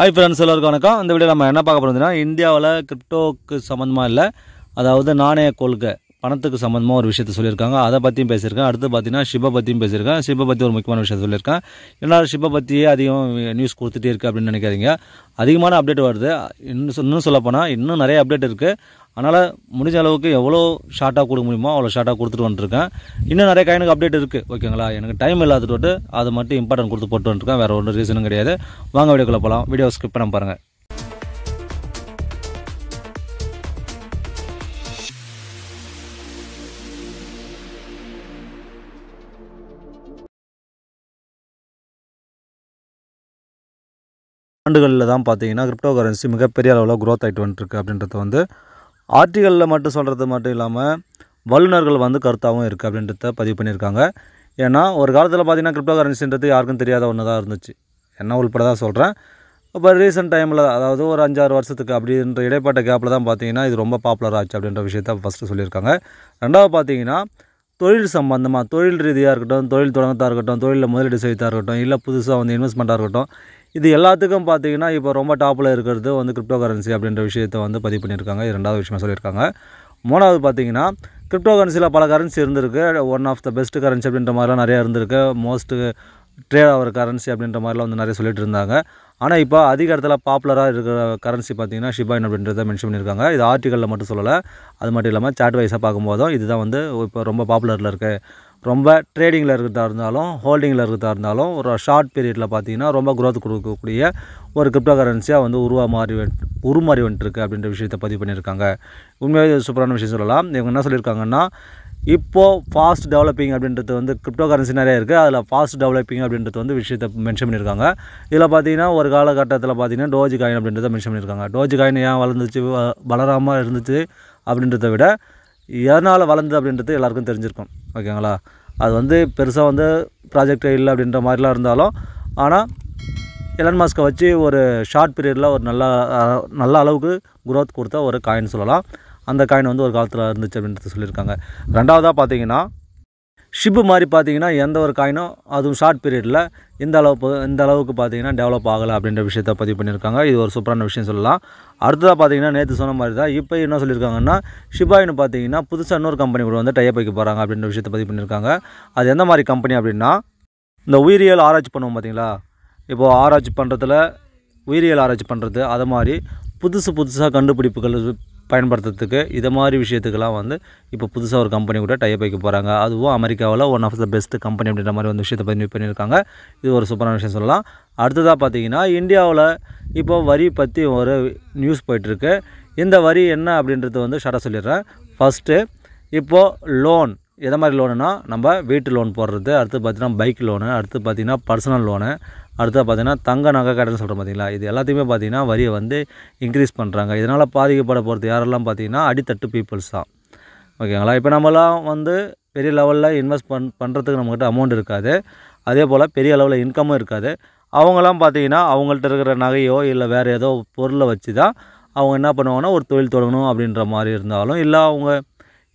hi friends எல்லாருக்கும் வணக்கம் இந்த வீடியோ நம்ம என்ன பார்க்க போகிறோம் இந்தியாவில் கிரிப்டோக்கு சம்மந்தமாக இல்லை அதாவது நாணய கொள்கை பணத்துக்கு சம்மந்தமாக ஒரு விஷயத்த சொல்லியிருக்காங்க அதை பற்றியும் பேசியிருக்கேன் அடுத்து பார்த்தீங்கன்னா சிப்பை பற்றியும் பேசியிருக்கேன் சிப்பை பற்றி ஒரு முக்கியமான விஷயத்தை சொல்லியிருக்கேன் எல்லாரும் சிப்பை பற்றியே அதிகம் நியூஸ் கொடுத்துட்டே இருக்குது அப்படின்னு நினைக்காதீங்க அதிகமான அப்டேட் வருது இன்னும் இன்னும் சொல்லப்போனால் இன்னும் நிறைய அப்டேட் இருக்குது அதனால் முடிஞ்ச அளவுக்கு எவ்வளோ ஷார்ட்டாக கொடுக்க முடியுமோ அவ்வளோ ஷார்ட்டாக கொடுத்துட்டு வந்துருக்கேன் இன்னும் நிறைய காயினுக்கு அப்டேட் இருக்குது ஓகேங்களா எனக்கு டைம் இல்லாத விட்டு அதை மட்டும் இம்பார்ட்டன்ட் கொடுத்து போட்டு வந்துருக்கேன் வேறு ஒன்றும் ரீசனும் கிடையாது வாங்க வீடியோக்குள்ளே போகலாம் வீடியோ ஸ்கிப் பண்ண பாருங்கள் ஆண்டுகளில் தான் பார்த்தீங்கன்னா கிரிப்டோ கரன்சி மிகப்பெரிய அளவில் க்ரோத் ஆகிட்டு வந்துட்டுருக்கு அப்படின்றத வந்து ஆர்டிகளில் மட்டும் சொல்கிறது மட்டும் இல்லாமல் வல்லுநர்கள் வந்து கருத்தாகவும் இருக்குது அப்படின்றத பதிவு பண்ணியிருக்காங்க ஏன்னா ஒரு காலத்தில் பார்த்திங்கன்னா கிரிப்டோ கரன்சின்றது யாருக்கும் தெரியாத ஒன்று தான் இருந்துச்சு என்ன உள்பட தான் சொல்கிறேன் இப்போ ரீசெண்ட் டைமில் அதாவது ஒரு அஞ்சாறு வருஷத்துக்கு அப்படின்ற இடைப்பட்ட கேப்பில் தான் பார்த்தீங்கன்னா இது ரொம்ப பாப்புலர் ஆச்சு அப்படின்ற விஷயத்த ஃபஸ்ட்டு சொல்லியிருக்காங்க ரெண்டாவது பார்த்தீங்கன்னா தொழில் சம்பந்தமாக தொழில் ரீதியாக இருக்கட்டும் தொழில் தொடங்கத்தாக இருக்கட்டும் தொழிலில் முதலீடு செய்தாக இருக்கட்டும் இல்லை புதுசாக வந்து இன்வெஸ்ட்மெண்ட்டாக இருக்கட்டும் இது எல்லாத்துக்கும் பார்த்தீங்கன்னா இப்போ ரொம்ப டாப்பில் இருக்கிறது வந்து கிரிப்டோ கரன்சி அப்படின்ற விஷயத்தை வந்து பதிவு பண்ணியிருக்காங்க இரண்டாவது விஷயமாக சொல்லியிருக்காங்க மூணாவது பார்த்தீங்கன்னா கிரிப்டோ கரன்சியில் பல கரன்சி இருந்திருக்கு one of the best currency அப்படின்ற மாதிரிலாம் நிறையா இருந்திருக்கு மோஸ்ட்டு ட்ரேட் ஆகிற கரன்சி அப்படின்ற மாதிரிலாம் வந்து நிறைய சொல்லிட்டு இருந்தாங்க ஆனால் இப்போ அதிக இடத்துல பாப்புலராக இருக்கிற கரன்சி பார்த்தீங்கன்னா ஷிபாயின் அப்படின்றத மென்ஷன் பண்ணியிருக்காங்க இது ஆர்டிக்கலில் மட்டும் சொல்லலை அது மட்டும் இல்லாமல் சாட் வைஸாக பார்க்கும்போதும் இதுதான் வந்து இப்போ ரொம்ப பாப்புலரில் இருக்குது ரொம்ப ட்ரேடிங்கில் இருக்கிறதா இருந்தாலும் ஹோல்டிங்கில் இருக்கிறதா இருந்தாலும் ஒரு ஷார்ட் பீரியடில் பார்த்தீங்கன்னா ரொம்ப க்ரோத் கொடுக்கக்கூடிய ஒரு கிரிப்டோ கரன்சியாக வந்து உருவா மாறி உருமாறி வந்துட்டுருக்கு அப்படின்ற விஷயத்தை பதிவு பண்ணியிருக்காங்க உண்மையாக சூப்பரான விஷயம் சொல்லலாம் இவங்க என்ன சொல்லியிருக்காங்கன்னா இப்போது ஃபாஸ்ட் டெவலப்பிங் அப்படின்றது வந்து கிரிப்டோ கரன்சி நிறைய இருக்குது அதில் ஃபாஸ்ட் டெவலப்பிங் அப்படின்றது வந்து விஷயத்தை மென்ஷன் பண்ணியிருக்காங்க இதில் பார்த்தீங்கன்னா ஒரு காலகட்டத்தில் பார்த்தீங்கன்னா டோஜி காயின் அப்படின்றத மென்ஷன் பண்ணியிருக்காங்க டோஜி காயின் ஏன் வளர்ந்துச்சு வளராமல் இருந்துச்சு அப்படின்றத விட எதனால் வளர்ந்தது அப்படின்றது எல்லாருக்கும் தெரிஞ்சிருக்கும் ஓகேங்களா அது வந்து பெருசாக வந்து ப்ராஜெக்டே இல்லை அப்படின்ற மாதிரிலாம் இருந்தாலும் ஆனால் எலன் மாஸ்க்கை வச்சு ஒரு ஷார்ட் பீரியடில் ஒரு நல்ல நல்ல அளவுக்கு குரோத் கொடுத்த ஒரு காயின் சொல்லலாம் அந்த காயின் வந்து ஒரு காலத்தில் இருந்துச்சு அப்படின்றது சொல்லியிருக்காங்க ரெண்டாவதாக பார்த்தீங்கன்னா ஷிப்பு மாதிரி பார்த்தீங்கன்னா எந்த ஒரு காயினும் அதுவும் ஷார்ட் பீரியடில் இந்த அளவுக்கு இந்த அளவுக்கு பார்த்தீங்கன்னா டெவலப் ஆகலை அப்படின்ற விஷயத்த பதிவு பண்ணியிருக்காங்க இது ஒரு சூப்பரான விஷயம் சொல்லலாம் அடுத்ததாக பார்த்தீங்கன்னா நேற்று சொன்ன மாதிரி தான் இப்போ என்ன சொல்லியிருக்காங்கன்னா ஷிபாயின் பார்த்தீங்கன்னா புதுசாக இன்னொரு கம்பெனி கூட வந்து டைப் வைக்க போகிறாங்க அப்படின்ற விஷயத்தை பதிவு பண்ணியிருக்காங்க அது எந்த மாதிரி கம்பெனி அப்படின்னா இந்த உயிரியல் ஆராய்ச்சி பண்ணுவோம் பார்த்தீங்களா இப்போது ஆராய்ச்சி பண்ணுறதுல உயிரியல் ஆராய்ச்சி பண்ணுறது அதை மாதிரி புதுசு புதுசாக கண்டுபிடிப்புகள் பயன்படுத்துறதுக்கு இதை மாதிரி விஷயத்துக்கெல்லாம் வந்து இப்போ புதுசாக ஒரு கம்பெனி கூட டைப் வைக்க போகிறாங்க அதுவும் அமெரிக்காவில் one of the best company அப்படின்ற மாதிரி வந்து விஷயத்தை பதிவு பண்ணியிருக்காங்க இது ஒரு சூப்பரான விஷயம் சொல்லலாம் அடுத்ததாக பார்த்தீங்கன்னா இந்தியாவில் இப்போ வரி பற்றி ஒரு நியூஸ் போயிட்டுருக்கு இந்த வரி என்ன அப்படின்றது வந்து ஷார்ட்டாக சொல்லிடுறேன் ஃபஸ்ட்டு இப்போது லோன் எதை மாதிரி லோனுனா நம்ம வீட்டு லோன் போடுறது அடுத்து பார்த்திங்கன்னா பைக் லோனு அடுத்து பார்த்திங்கன்னா பர்சனல் லோனு அடுத்து பார்த்திங்கன்னா தங்க நகை கடைன்னு சொல்கிறோம் பார்த்திங்களா இது எல்லாத்தையுமே பார்த்திங்கன்னா வரியை வந்து இன்க்ரீஸ் பண்ணுறாங்க இதனால் பாதிக்கப்பட போகிறது யாரெல்லாம் பார்த்திங்கன்னா அடித்தட்டு பீப்புள்ஸ் தான் ஓகேங்களா இப்போ நம்மலாம் வந்து பெரிய லெவலில் இன்வெஸ்ட் பண் பண்ணுறதுக்கு நம்மக்கிட்ட அமௌண்ட் இருக்காது அதே போல் பெரிய அளவில் இன்கமும் இருக்காது அவங்களாம் பார்த்திங்கன்னா அவங்கள்ட்ட இருக்கிற நகையோ இல்லை வேறு ஏதோ பொருளை வச்சு தான் அவங்க என்ன பண்ணுவாங்கன்னா ஒரு தொழில் தொடங்கணும் அப்படின்ற மாதிரி இருந்தாலும் இல்லை அவங்க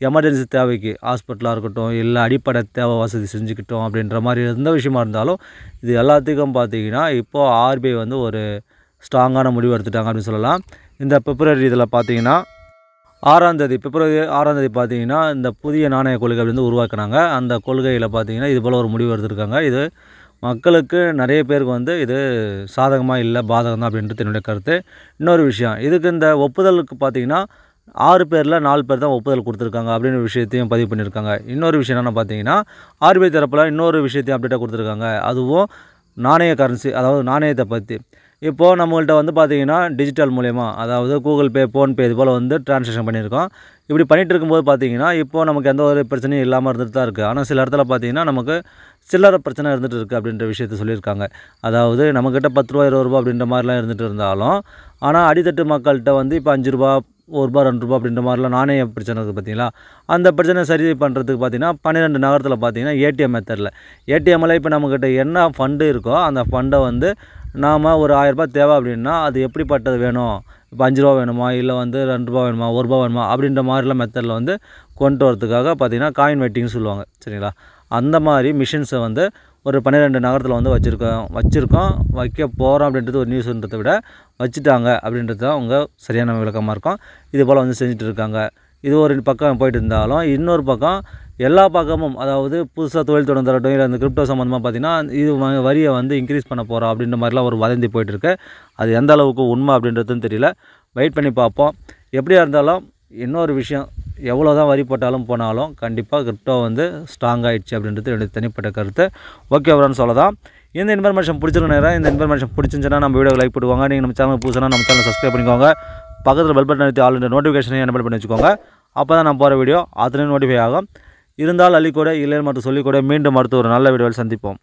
எமர்ஜென்சி தேவைக்கு ஹாஸ்பிட்டலாக இருக்கட்டும் இல்லை அடிப்படை தேவை வசதி செஞ்சுக்கிட்டோம் அப்படின்ற மாதிரி எந்த விஷயமா இருந்தாலும் இது எல்லாத்துக்கும் பார்த்திங்கன்னா இப்போது ஆர்பிஐ வந்து ஒரு ஸ்ட்ராங்கான முடிவு எடுத்துட்டாங்க அப்படின்னு சொல்லலாம் இந்த பிப்ரவரி இதில் பார்த்தீங்கன்னா ஆறாந்தேதி பிப்ரவரி ஆறாந்தேதி பார்த்தீங்கன்னா இந்த புதிய நாணய கொள்கை வந்து உருவாக்குனாங்க அந்த கொள்கையில் பார்த்தீங்கன்னா இது போல் ஒரு முடிவு எடுத்திருக்காங்க இது மக்களுக்கு நிறைய பேருக்கு வந்து இது சாதகமாக இல்லை பாதகம் தான் அப்படின்றது என்னுடைய கருத்து இன்னொரு விஷயம் இதுக்கு இந்த ஒப்புதலுக்கு பார்த்திங்கன்னா ஆறு பேரில் நாலு பேர் தான் ஒப்புதல் கொடுத்துருக்காங்க அப்படின்ற விஷயத்தையும் பதிவு பண்ணியிருக்காங்க இன்னொரு விஷயம் என்னென்னு பார்த்தீங்கன்னா ஆர்பிஐ தரப்பில் இன்னொரு விஷயத்தையும் அப்டேட்டாக கொடுத்துருக்காங்க அதுவும் நாணய கரன்சி அதாவது நாணயத்தை பற்றி இப்போது நம்மள்கிட்ட வந்து பார்த்திங்கன்னா டிஜிட்டல் மூலயமா அதாவது கூகுள் பே ஃபோன்பே இது போல் வந்து டிரான்சாக்ஷன் பண்ணியிருக்கோம் இப்படி பண்ணிகிட்டு இருக்கும்போது பார்த்தீங்கன்னா இப்போது நமக்கு எந்த ஒரு பிரச்சனையும் இல்லாமல் இருந்துட்டு தான் இருக்குது ஆனால் சில இடத்துல பார்த்திங்கன்னா நமக்கு சில்லற பிரச்சனை இருந்துகிட்டு இருக்குது அப்படின்ற விஷயத்த சொல்லியிருக்காங்க அதாவது நம்மக்கிட்ட பத்து ரூபா இருபது ரூபா அப்படின்ற மாதிரிலாம் இருந்துகிட்டு இருந்தாலும் ஆனால் அடித்தட்டு மக்கள்கிட்ட வந்து இப்போ அஞ்சு ரூபா ஒரு ரூபா ரெண்டு ரூபா அப்படின்ற மாதிரிலாம் நாணய பிரச்சனை இருக்குது பார்த்தீங்களா அந்த பிரச்சனை சரி பண்ணுறதுக்கு பார்த்தீங்கன்னா பன்னிரெண்டு நகரத்தில் பார்த்தீங்கன்னா ஏடிஎம் மெத்தடில் ஏடிஎம்மில் இப்போ நம்மக்கிட்ட என்ன ஃபண்டு இருக்கோ அந்த ஃபண்டை வந்து நாம் ஒரு ஆயரரூபா தேவை அப்படின்னா அது எப்படிப்பட்டது வேணும் இப்போ அஞ்சு ரூபா வேணுமா இல்லை வந்து ரெண்டு ரூபா வேணுமா ஒரு ரூபா வேணுமா அப்படின்ற மாதிரிலாம் மெத்தடில் வந்து கொண்டு வரதுக்காக பார்த்திங்கன்னா காயின் வெட்டிங்னு சொல்லுவாங்க சரிங்களா அந்த மாதிரி மிஷின்ஸை வந்து ஒரு பன்னிரெண்டு நகரத்தில் வந்து வச்சுருக்கோம் வச்சுருக்கோம் வைக்க போகிறோம் அப்படின்றது ஒரு நியூஸ்ன்றதை விட வச்சுட்டாங்க அப்படின்றது தான் அவங்க சரியான விளக்கமாக இருக்கும் இது போல் வந்து செஞ்சுட்டு இருக்காங்க இது ஒரு பக்கம் போயிட்டு இருந்தாலும் இன்னொரு பக்கம் எல்லா பக்கமும் அதாவது புதுசாக தொழில் தொடர்ந்தாகட்டும் இல்லை அந்த கிரிப்டோ சம்மந்தமாக பார்த்திங்கன்னா இது வரியை வந்து இன்க்ரீஸ் பண்ண போகிறோம் அப்படின்ற மாதிரிலாம் ஒரு வதந்தி போயிட்டுருக்கு அது எந்த அளவுக்கு உண்மை அப்படின்றதுன்னு தெரியல வெயிட் பண்ணி பார்ப்போம் எப்படியா இருந்தாலும் இன்னொரு விஷயம் எவ்வளோ தான் வரி போட்டாலும் போனாலும் கண்டிப்பாக கிரிப்டோ வந்து ஸ்ட்ராங் ஆகிடுச்சு அப்படின்றது என்னுடைய தனிப்பட்ட கருத்து ஓகே வரன்னு சொல்லலாம் இந்த இன்ஃபர்மேஷன் பிடிச்சிருக்க நேரம் இந்த இன்ஃபர்மேஷன் பிடிச்சிருந்துச்சுன்னா நம்ம வீடியோ லைக் போடுவாங்க நீங்கள் நம்ம சேனல் புதுசுனா நம்ம சேனல் சப்ஸ்கிரைப் பண்ணிக்கோங்க பக்கத்தில் பெல் பட்டன் அழுத்தி ஆல் நோட்டிஃபிகேஷனையும் எனபிள் பண்ணி வச்சுக்கோங்க அப்போ தான் நான் போகிற வீடியோ அதுலேயும் நோட்டிஃபை ஆகும் இருந்தால் அள்ளிக்கூட இல்லைன்னு மட்டும் சொல்லிக்கூட மீண்டும் மறுத்து ஒரு நல்ல வீடியோவில் சந்திப்போம்